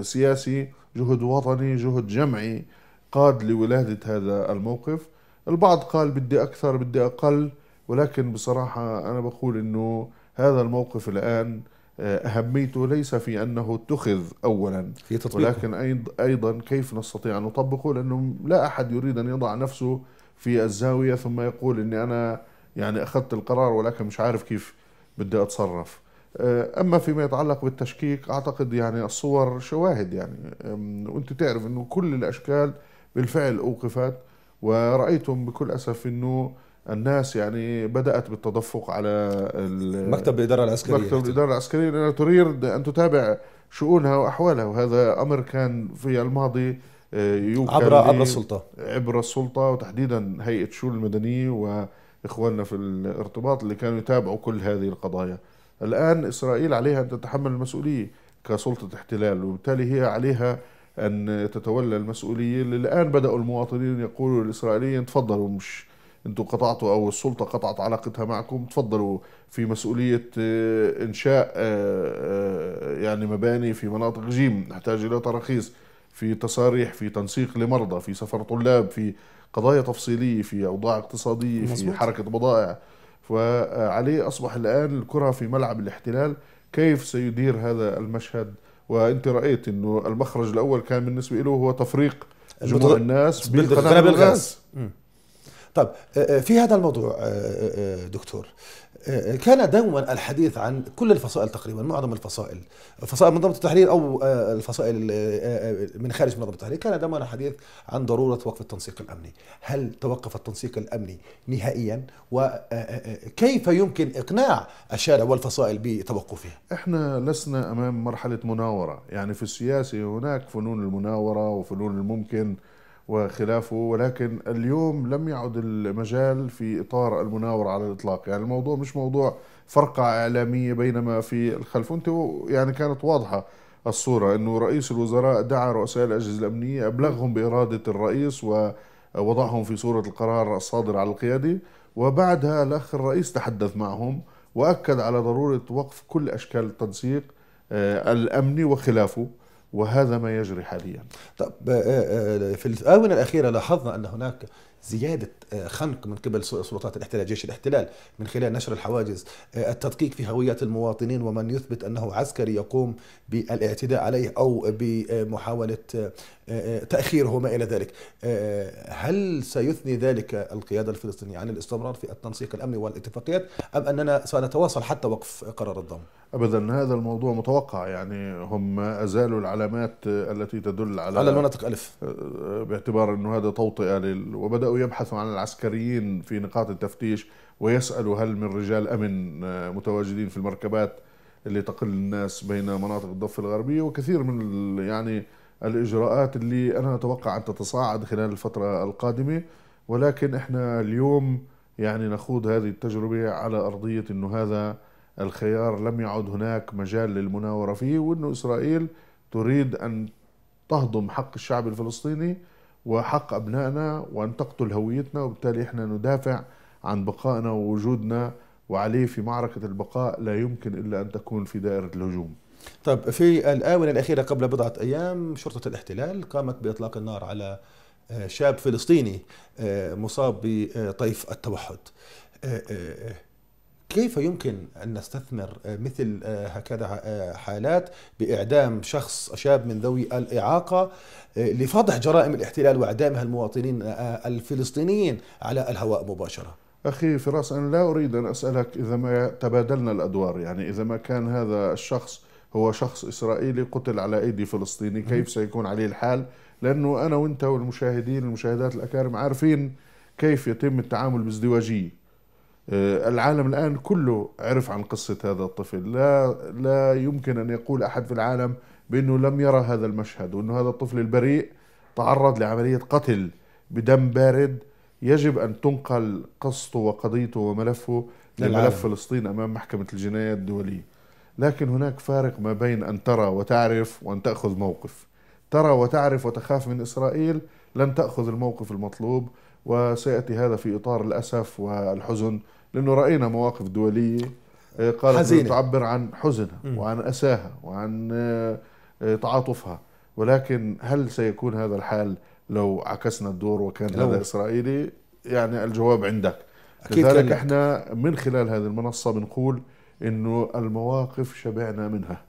[SPEAKER 2] سياسي جهد وطني جهد جمعي قاد لولادة هذا الموقف البعض قال بدي أكثر بدي أقل ولكن بصراحة أنا بقول أنه هذا الموقف الآن آه، أهميته ليس في أنه اتخذ أولا في تطبيقه. ولكن أيضا كيف نستطيع أن نطبقه لأنه لا أحد يريد أن يضع نفسه في الزاوية ثم يقول أني أنا يعني أخذت القرار ولكن مش عارف كيف بدي أتصرف أه، أما فيما يتعلق بالتشكيك أعتقد يعني الصور شواهد يعني وأنت تعرف أنه كل الأشكال بالفعل أوقفت ورأيتم بكل أسف أنه الناس يعني بدأت بالتدفق على مكتب الإدارة العسكرية مكتب الإدارة العسكرية لأنها تريد أن تتابع شؤونها وأحوالها وهذا أمر كان في الماضي آه، يوكل عبر عبر السلطه عبر السلطه وتحديدا هيئه الشؤون المدنيه واخواننا في الارتباط اللي كانوا يتابعوا كل هذه القضايا. الان اسرائيل عليها ان تتحمل المسؤوليه كسلطه احتلال وبالتالي هي عليها ان تتولى المسؤوليه اللي الان بداوا المواطنين يقولوا للاسرائيليين تفضلوا مش انتم قطعتوا او السلطه قطعت علاقتها معكم تفضلوا في مسؤوليه آه، انشاء آه، يعني مباني في مناطق جيم نحتاج الى تراخيص في تصاريح في تنسيق لمرضى في سفر طلاب في قضايا تفصيليه في اوضاع اقتصاديه مزبوط. في حركه بضائع فعليه اصبح الان الكره في ملعب الاحتلال كيف سيدير هذا المشهد وانت رايت انه المخرج الاول كان بالنسبه له هو تفريق جمهور الناس بالقنابل الغاز
[SPEAKER 1] طيب في هذا الموضوع آه، دكتور كان دوما الحديث عن كل الفصائل تقريبا معظم الفصائل فصائل منظمه التحرير او الفصائل من خارج منظمه التحرير كان دوما الحديث عن ضروره وقف التنسيق الامني هل توقف التنسيق الامني نهائيا وكيف يمكن اقناع الشارع والفصائل بتوقفه احنا
[SPEAKER 2] لسنا امام مرحله مناوره يعني في السياسه هناك فنون المناوره وفنون الممكن وخلافه ولكن اليوم لم يعد المجال في إطار المناورة على الإطلاق يعني الموضوع مش موضوع فرقة إعلامية بينما في الخلف انت يعني كانت واضحة الصورة أنه رئيس الوزراء دعا رؤساء الأجهزة الأمنية أبلغهم بإرادة الرئيس ووضعهم في صورة القرار الصادر على القيادي وبعدها الأخ الرئيس تحدث معهم وأكد على ضرورة وقف كل أشكال التنسيق
[SPEAKER 1] آه، الأمني وخلافه وهذا ما يجري حاليا طب آه، آه، آه، في الآونة الأخيرة لاحظنا أن هناك زيادة خنق من قبل سلطات الاحتلال جيش الاحتلال من خلال نشر الحواجز التدقيق في هويات المواطنين ومن يثبت أنه عسكري يقوم بالاعتداء عليه أو بمحاولة تأخيره وما إلى ذلك هل سيثني ذلك القيادة الفلسطينية عن الاستمرار في التنسيق الأمني والاتفاقيات أم أننا سنتواصل حتى وقف قرار الضم؟ ابدا هذا الموضوع متوقع يعني هم ازالوا العلامات التي تدل على على المناطق الف
[SPEAKER 2] آه، آه، باعتبار انه هذا توطئه لل... وبداوا يبحثوا عن العسكريين في نقاط التفتيش ويسالوا هل من رجال امن آه، متواجدين في المركبات اللي تقل الناس بين مناطق الضفه الغربيه وكثير من ال... يعني الاجراءات اللي انا اتوقع ان تتصاعد خلال الفتره القادمه ولكن احنا اليوم يعني نخوض هذه التجربه على ارضيه انه هذا الخيار لم يعد هناك مجال للمناورة فيه وأن إسرائيل تريد أن تهضم حق الشعب الفلسطيني وحق أبنائنا وأن تقتل هويتنا وبالتالي إحنا ندافع عن بقائنا ووجودنا وعليه في معركة البقاء لا يمكن إلا أن تكون في دائرة
[SPEAKER 1] الهجوم طيب في الآونة الأخيرة قبل بضعة أيام شرطة الاحتلال قامت بإطلاق النار على آه، شاب فلسطيني آه، مصاب بطيف التوحد آه، كيف يمكن أن نستثمر آه، مثل آه، هكذا آه، حالات بإعدام شخص شاب من ذوي الإعاقة لفضح جرائم الاحتلال وإعدامها المواطنين الفلسطينيين على الهواء مباشرة أخي فراس أنا لا أريد أن أسألك إذا ما تبادلنا الأدوار يعني إذا ما كان هذا الشخص
[SPEAKER 2] هو شخص إسرائيلي قتل على أيدي فلسطيني كيف سيكون عليه الحال لأنه أنا وأنت والمشاهدين والمشاهدات الأكارم عارفين كيف يتم التعامل بازدواجية آه، العالم الآن كله عرف عن قصة هذا الطفل لا, لا يمكن أن يقول أحد في العالم بأنه لم يرى هذا المشهد وأنه هذا الطفل البريء تعرض لعملية قتل بدم بارد يجب أن تنقل قصته وقضيته وملفه لملف فلسطين أمام محكمة الجنايه الدولية لكن هناك فارق ما بين أن ترى وتعرف وأن تأخذ موقف ترى وتعرف وتخاف من إسرائيل لن تأخذ الموقف المطلوب وسيأتي هذا في إطار الأسف والحزن لانه راينا مواقف دوليه آه، قالت حزينة. تعبر عن حزنها م. وعن اساها وعن آه، آه، تعاطفها ولكن هل سيكون هذا الحال لو عكسنا الدور وكان لو. هذا اسرائيلي يعني الجواب عندك أكيد لذلك احنا من خلال هذه المنصه بنقول انه المواقف شبعنا منها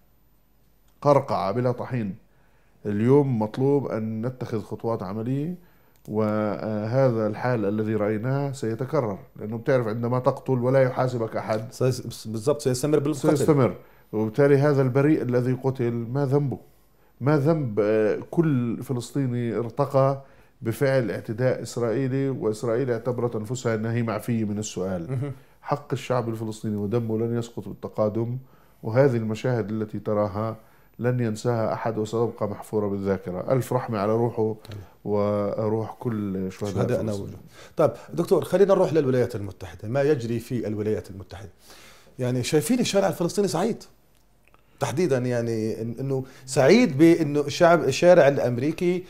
[SPEAKER 2] قرقعه بلا طحين اليوم مطلوب ان نتخذ خطوات عمليه وهذا الحال الذي رأيناه سيتكرر لأنه بتعرف عندما تقتل ولا يحاسبك أحد بالضبط سيستمر بالقتل سيستمر وبالتالي هذا البريء الذي قتل ما ذنبه ما ذنب آه، كل فلسطيني ارتقى بفعل اعتداء إسرائيلي وإسرائيل اعتبرت أنفسها أنها هي معفية من السؤال حق الشعب الفلسطيني ودمه لن يسقط بالتقادم وهذه المشاهد التي تراها لن ينساها أحد وستبقى محفورة بالذاكرة ألف رحمة على روحه
[SPEAKER 1] وروح كل شهداء شهدائنا طيب دكتور خلينا نروح للولايات المتحدة ما يجري في الولايات المتحدة يعني شايفين الشارع الفلسطيني سعيد تحديدا يعني انه سعيد بانه الشعب الشارع الامريكي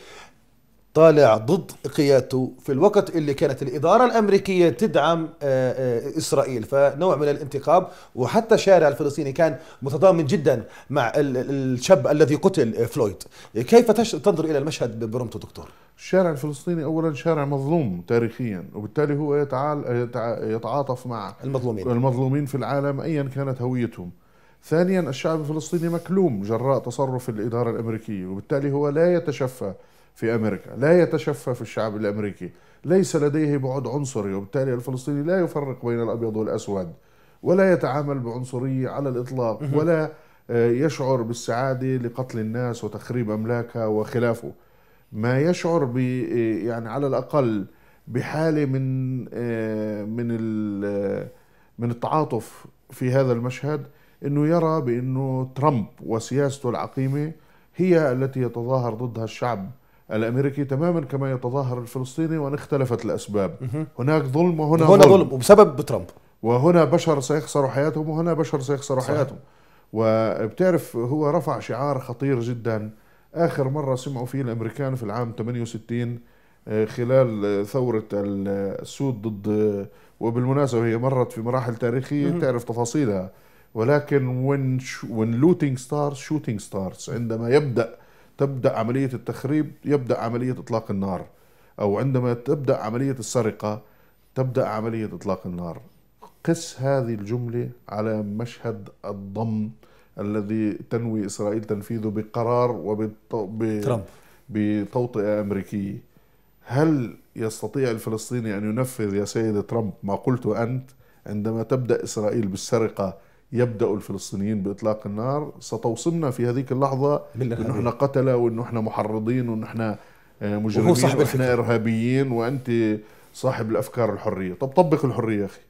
[SPEAKER 1] طالع ضد قيادته في الوقت اللي كانت الإدارة الأمريكية تدعم آه، آه، إسرائيل فنوع من الانتقام وحتى الشارع الفلسطيني كان متضامن جدا مع الشاب الذي قتل فلويد كيف تنظر إلى المشهد برمته دكتور؟
[SPEAKER 2] الشارع الفلسطيني أولا شارع مظلوم تاريخيا وبالتالي هو يتعال يتعاطف مع المظلومين المظلومين في العالم أيا كانت هويتهم ثانيا الشعب الفلسطيني مكلوم جراء تصرف الإدارة الأمريكية وبالتالي هو لا يتشفى في أمريكا لا يتشفى في الشعب الأمريكي ليس لديه بعد عنصري وبالتالي الفلسطيني لا يفرق بين الأبيض والأسود ولا يتعامل بعنصرية على الإطلاق ولا آه، يشعر بالسعادة لقتل الناس وتخريب أملاكها وخلافه ما يشعر ب آه، يعني على الأقل بحالة من آه، من من التعاطف في هذا المشهد انه يرى بانه ترامب وسياسته العقيمه هي التي يتظاهر ضدها الشعب الامريكي تماما كما يتظاهر الفلسطيني وان اختلفت الاسباب هناك ظلم وهنا هنا ظلم وبسبب ترامب وهنا بشر سيخسروا حياتهم وهنا بشر سيخسروا حياتهم وبتعرف هو رفع شعار خطير جدا اخر مره سمعوا فيه الامريكان في العام 68 آه، خلال ثوره السود ضد وبالمناسبه هي مرت في مراحل تاريخيه تعرف تفاصيلها ولكن when when looting ستارز shooting ستارز عندما يبدا تبدأ عملية التخريب يبدأ عملية إطلاق النار أو عندما تبدأ عملية السرقة تبدأ عملية إطلاق النار قس هذه الجملة على مشهد الضم الذي تنوي إسرائيل تنفيذه بقرار وبترامب بتوطئه أمريكية هل يستطيع الفلسطيني أن ينفذ يا سيد ترامب ما قلته أنت عندما تبدأ إسرائيل بالسرقة يبدأ الفلسطينيين بإطلاق النار ستوصمنا في هذه اللحظة أنه إحنا قتلة وأنه إحنا محرضين وأنه إحنا آه، مجرمين وإحنا الفكرة. إرهابيين وأنت صاحب الأفكار الحرية طب طبق الحرية يا أخي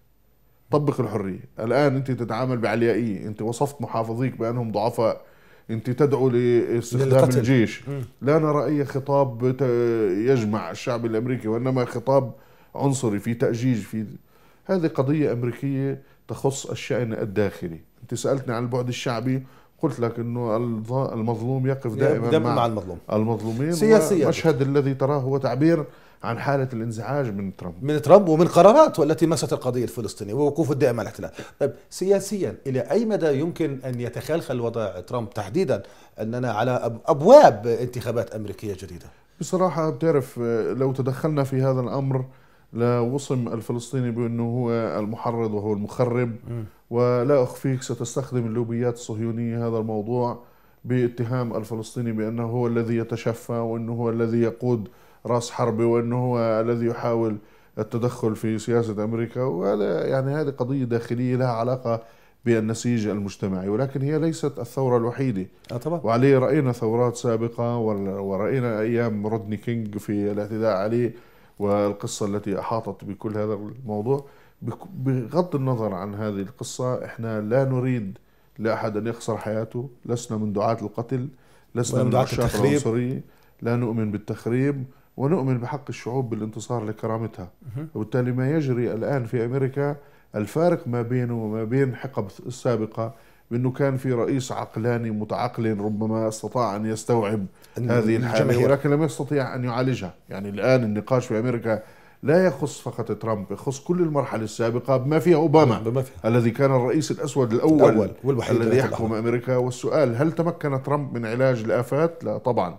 [SPEAKER 2] طبق الحرية الآن أنت تتعامل بعليائية أنت وصفت محافظيك بأنهم ضعفاء أنت تدعو لاستخدام الجيش م. لا نرى أي خطاب يجمع الشعب الأمريكي وإنما خطاب عنصري في تأجيج في هذه قضية أمريكية تخص الشأن الداخلي أنت سألتني عن البعد الشعبي قلت لك انه المظلوم يقف دائما, مع, مع المظلوم المظلومين سياسيا المشهد الذي
[SPEAKER 1] تراه هو تعبير عن حالة الانزعاج من ترامب من ترامب ومن قراراته التي مست القضية الفلسطينية ووقوفه الدائم على الاحتلال طيب سياسيا إلى أي مدى يمكن أن يتخلخل وضع ترامب تحديدا أننا على أبواب انتخابات أمريكية جديدة بصراحة
[SPEAKER 2] بتعرف لو تدخلنا في هذا الأمر لوصم وصم الفلسطيني بأنه هو المحرض وهو المخرب م. ولا أخفيك ستستخدم اللوبيات الصهيونية هذا الموضوع باتهام الفلسطيني بأنه هو الذي يتشفى وأنه هو الذي يقود راس حربة وأنه هو الذي يحاول التدخل في سياسة أمريكا وهذا يعني هذه قضية داخلية لها علاقة بالنسيج المجتمعي ولكن هي ليست الثورة الوحيدة آه طبعا. وعليه رأينا ثورات سابقة ورأينا أيام رودني كينج في الاعتداء عليه والقصة التي أحاطت بكل هذا الموضوع بغض النظر عن هذه القصة احنا لا نريد لأحد أن يخسر حياته لسنا من دعاة القتل لسنا من عشاق العنصرية لا نؤمن بالتخريب ونؤمن بحق الشعوب بالانتصار لكرامتها وبالتالي ما يجري الآن في أمريكا الفارق ما بينه وما بين حقب السابقة بأنه كان في رئيس عقلاني متعقل ربما استطاع أن يستوعب هذه الحالة ولكن لم يستطيع أن يعالجها يعني الآن النقاش في أمريكا لا يخص فقط ترامب يخص كل المرحلة السابقة بما فيها أوباما بما فيها. الذي كان الرئيس الأسود الأول, الأول والوحيد الذي يحكم الأحمر. أمريكا والسؤال هل تمكن ترامب من علاج الآفات؟ لا طبعا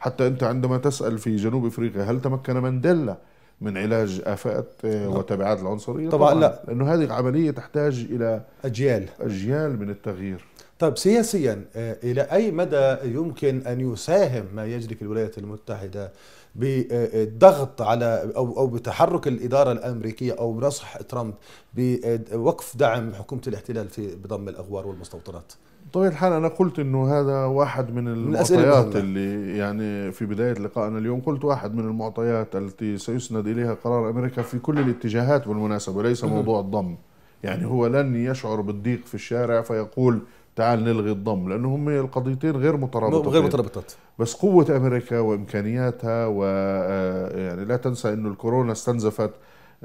[SPEAKER 2] حتى أنت عندما تسأل في جنوب أفريقيا هل تمكن مانديلا من علاج افات آه، نعم. وتبعات العنصريه طبعا, طبعاً لا
[SPEAKER 1] لانه هذه العمليه تحتاج الى اجيال اجيال من التغيير طيب سياسيا آه، الى اي مدى يمكن ان يساهم ما يجري في الولايات المتحده بالضغط على او او بتحرك الاداره الامريكيه او بنصح ترامب بوقف دعم حكومه الاحتلال في بضم الاغوار والمستوطنات
[SPEAKER 2] طبيعة الحال أنا قلت أنه هذا واحد من المعطيات
[SPEAKER 1] اللي يعني في بداية لقائنا
[SPEAKER 2] اليوم قلت واحد من المعطيات التي سيسند إليها قرار أمريكا في كل الاتجاهات بالمناسبة وليس موضوع الضم يعني هو لن يشعر بالضيق في الشارع فيقول تعال نلغي الضم لأنه هم القضيتين غير مترابطتين غير مترابطات بس قوة أمريكا وإمكانياتها و آه، يعني لا تنسى أنه الكورونا استنزفت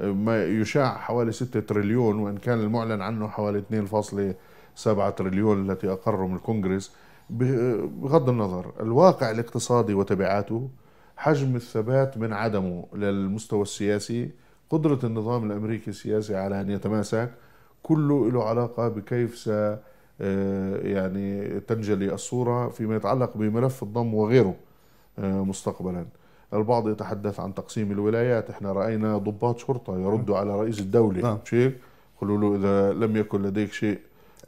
[SPEAKER 2] آه، ما يشاع حوالي 6 تريليون وإن كان المعلن عنه حوالي 2.5 7 تريليون التي اقرهم الكونغرس بغض النظر الواقع الاقتصادي وتبعاته حجم الثبات من عدمه للمستوى السياسي قدرة النظام الأمريكي السياسي على أن يتماسك كله له علاقة بكيف س آه، يعني تنجلي الصورة فيما يتعلق بملف الضم وغيره آه، مستقبلا البعض يتحدث عن تقسيم الولايات احنا رأينا ضباط شرطة يردوا على رئيس الدولة نعم. شيء قالوا له إذا لم يكن لديك شيء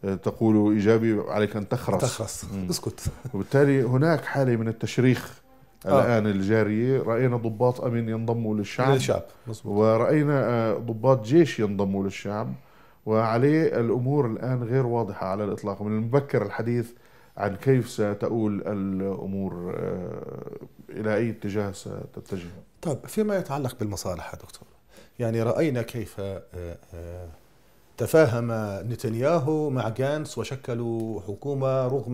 [SPEAKER 2] تقول إيجابي عليك أن تخرس تخرس اسكت وبالتالي هناك حالة من التشريخ آه. الآن الجارية رأينا ضباط أمن ينضموا للشعب للشعب مصبوط. ورأينا آه، ضباط جيش ينضموا للشعب وعليه الأمور الآن غير واضحة على الإطلاق من المبكر الحديث عن كيف ستؤول الأمور آه، إلى أي اتجاه
[SPEAKER 1] ستتجه طيب فيما يتعلق بالمصالح دكتور يعني رأينا كيف آه، تفاهم نتنياهو مع جانس وشكلوا حكومة رغم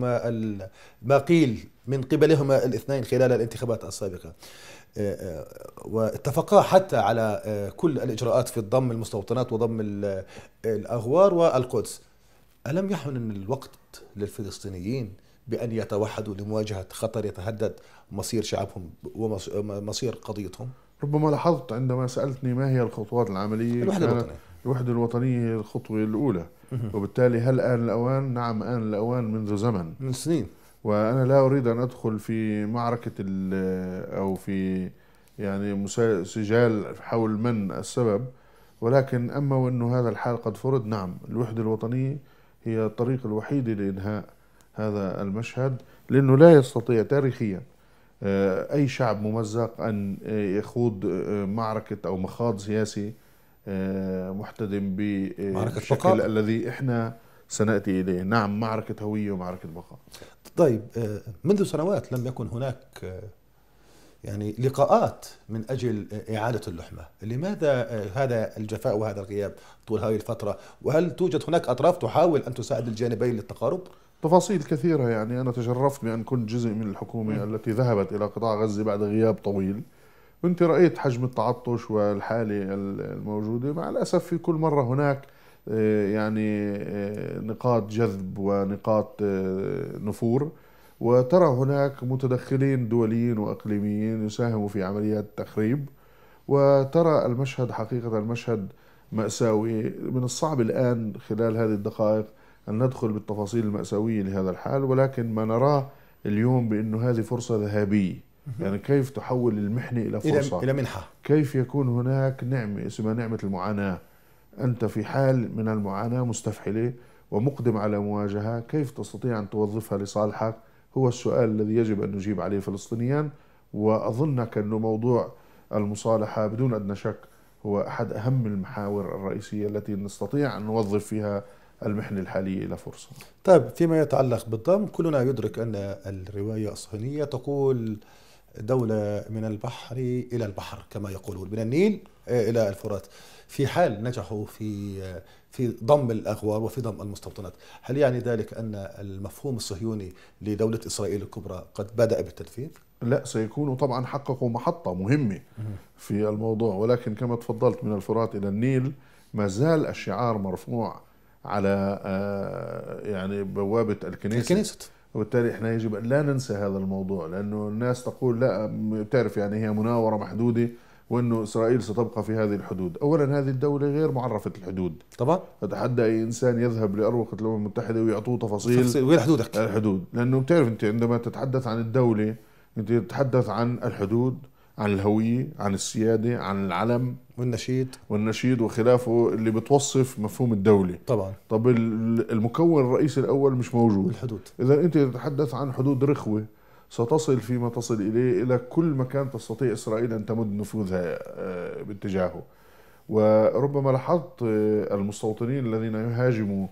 [SPEAKER 1] ما قيل من قبلهما الاثنين خلال الانتخابات السابقة آه، آه، واتفقا حتى على آه، كل الإجراءات في ضم المستوطنات وضم الأغوار والقدس ألم يحن الوقت للفلسطينيين بأن يتوحدوا لمواجهة خطر يتهدد مصير شعبهم ومصير قضيتهم؟
[SPEAKER 2] ربما لاحظت عندما سألتني ما هي الخطوات العملية الوحدة الوطنية الوحدة الوطنية هي الخطوة الأولى وبالتالي هل آن الأوان؟ نعم آن الأوان منذ زمن من سنين وأنا لا أريد أن أدخل في معركة أو في يعني سجال حول من السبب ولكن أما وأنه هذا الحال قد فرض نعم الوحدة الوطنية هي الطريق الوحيد لإنهاء هذا المشهد لأنه لا يستطيع تاريخيا آه، أي شعب ممزق أن آه، يخوض آه، معركة أو مخاض سياسي آه، محتدم بالشكل آه، بقاء. الذي احنا سناتي اليه، نعم معركه هويه
[SPEAKER 1] ومعركه بقاء. طيب آه، منذ سنوات لم يكن هناك يعني لقاءات من اجل اعاده اللحمه، لماذا هذا الجفاء وهذا الغياب طول هذه الفتره؟ وهل توجد هناك اطراف تحاول ان تساعد الجانبين للتقارب؟ تفاصيل كثيرة يعني أنا تشرفت بأن كنت جزء من الحكومة التي ذهبت إلى قطاع غزة بعد غياب
[SPEAKER 2] طويل وانت رأيت حجم التعطش والحالة الموجودة مع الأسف في كل مرة هناك آه، يعني آه، نقاط جذب ونقاط آه، نفور وترى هناك متدخلين دوليين واقليميين يساهموا في عمليات التخريب وترى المشهد حقيقه المشهد ماساوي من الصعب الان خلال هذه الدقائق ان ندخل بالتفاصيل الماساويه لهذا الحال ولكن ما نراه اليوم بانه هذه فرصه ذهبيه يعني كيف تحول المحنة إلى فرصة إلى منحة كيف يكون هناك نعمة اسمها نعمة المعاناة أنت في حال من المعاناة مستفحلة ومقدم على مواجهة كيف تستطيع أن توظفها لصالحك هو السؤال الذي يجب أن نجيب عليه فلسطينيا وأظنك أنه موضوع المصالحة بدون أدنى شك هو أحد أهم المحاور الرئيسية التي نستطيع أن نوظف فيها المحنة الحالية إلى فرصة
[SPEAKER 1] طيب فيما يتعلق بالضم كلنا يدرك أن الرواية الصهيونية تقول دولة من البحر إلى البحر كما يقولون من النيل آه، إلى الفرات في حال نجحوا في آه، في ضم الأغوار وفي ضم المستوطنات هل يعني ذلك أن المفهوم الصهيوني لدولة إسرائيل الكبرى قد بدأ بالتنفيذ؟ لا سيكونوا طبعا حققوا
[SPEAKER 2] محطة مهمة في الموضوع ولكن كما تفضلت من الفرات إلى النيل ما زال الشعار مرفوع على آه، يعني بوابة الكنيسة الكنيسة وبالتالي احنا يجب ان لا ننسى هذا الموضوع لانه الناس تقول لا بتعرف يعني هي مناوره محدوده وانه اسرائيل ستبقى في هذه الحدود، اولا هذه الدوله غير معرفه الحدود طبعا اتحدى اي انسان يذهب لاروقه الامم المتحده ويعطوه تفاصيل تفاصيل وين حدودك؟ الحدود، لانه بتعرف انت عندما تتحدث عن الدوله انت تتحدث عن الحدود عن الهويه، عن السياده، عن العلم، والنشيد والنشيد وخلافه اللي بتوصف مفهوم الدولة طبعا طب المكون الرئيسي الأول مش موجود الحدود إذا أنت تتحدث عن حدود رخوة ستصل فيما تصل إليه إلى كل مكان تستطيع إسرائيل أن تمد نفوذها آه، باتجاهه وربما لاحظت آه، المستوطنين الذين يهاجموا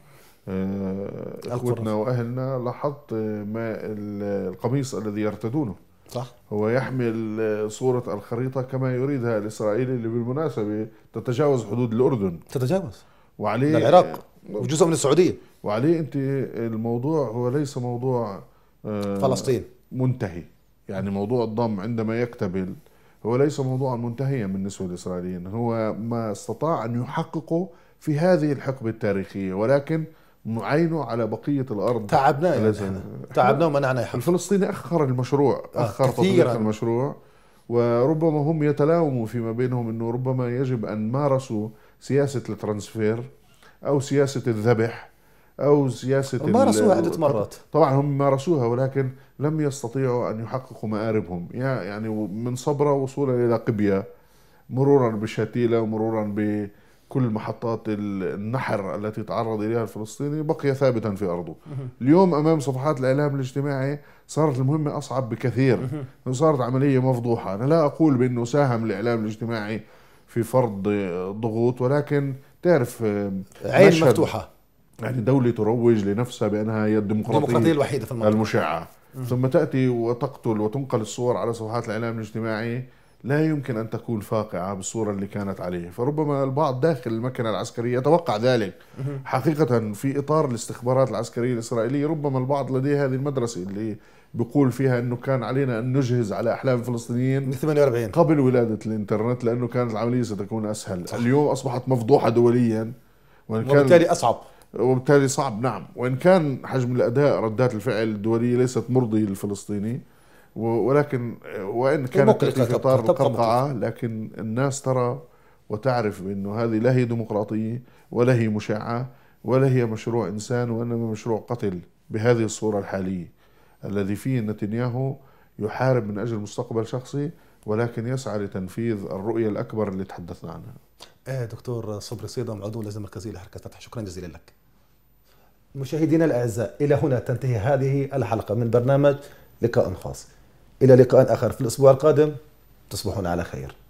[SPEAKER 2] آه، اخوتنا واهلنا لاحظت ما القميص الذي يرتدونه صح هو يحمل آه، صورة الخريطة كما يريدها الإسرائيلي اللي بالمناسبة تتجاوز حدود الأردن تتجاوز وعليه العراق آه، وجزء من السعودية وعليه أنت الموضوع هو ليس موضوع آه، فلسطين منتهي يعني موضوع الضم عندما يكتبل هو ليس موضوعا منتهيا بالنسبة للإسرائيليين هو ما استطاع أن يحققه في هذه الحقبة التاريخية ولكن نعينه على بقيه الارض تعبناه
[SPEAKER 1] يعني تعبناه ومنعنا يا
[SPEAKER 2] الفلسطيني اخر المشروع آه، اخر تطبيق المشروع وربما هم يتلاوموا فيما بينهم انه ربما يجب ان مارسوا سياسه الترانسفير او سياسه الذبح او سياسه مارسوها عده مرات طبعا هم مارسوها ولكن لم يستطيعوا ان يحققوا ماربهم يعني من صبرة وصولا الى قبيه مرورا بشتيله ومرورا ب كل محطات النحر التي تعرض إليها الفلسطيني بقي ثابتا في أرضه اليوم أمام صفحات الإعلام الاجتماعي صارت المهمة أصعب بكثير صارت عملية مفضوحة أنا لا أقول بأنه ساهم الإعلام الاجتماعي في فرض ضغوط ولكن تعرف آه، عين مفتوحة يعني دولة تروج لنفسها بأنها هي الديمقراطية الديمقراطية الوحيدة في المنطقة المشعة ثم تأتي وتقتل وتنقل الصور على صفحات الإعلام الاجتماعي لا يمكن أن تكون فاقعة بالصورة اللي كانت عليه فربما البعض داخل المكنة العسكرية يتوقع ذلك حقيقة في إطار الاستخبارات العسكريه الإسرائيلية ربما البعض لديه هذه المدرسة اللي بيقول فيها انه كان علينا ان نجهز على احلام الفلسطينيين من 48 قبل ولاده الانترنت لانه كانت العمليه ستكون اسهل، صح. اليوم اصبحت مفضوحه دوليا
[SPEAKER 1] وان كان وبالتالي اصعب
[SPEAKER 2] وبالتالي صعب نعم، وان كان حجم الاداء ردات الفعل الدوليه ليست مرضيه للفلسطيني ولكن وان كانت في اطار القرقعه لكن الناس ترى وتعرف بانه هذه لا هي ديمقراطيه ولا هي مشعه ولا هي مشروع انسان وانما مشروع قتل بهذه الصوره الحاليه الذي فيه نتنياهو يحارب من اجل مستقبل شخصي ولكن يسعى لتنفيذ الرؤيه الاكبر اللي تحدثنا عنها.
[SPEAKER 1] آه دكتور صبري صيدم عضو اللجنه المركزيه لحركه فتح شكرا جزيلا لك. مشاهدينا الاعزاء الى هنا تنتهي هذه الحلقه من برنامج لقاء خاص. إلى لقاء آخر في الأسبوع القادم تصبحون على خير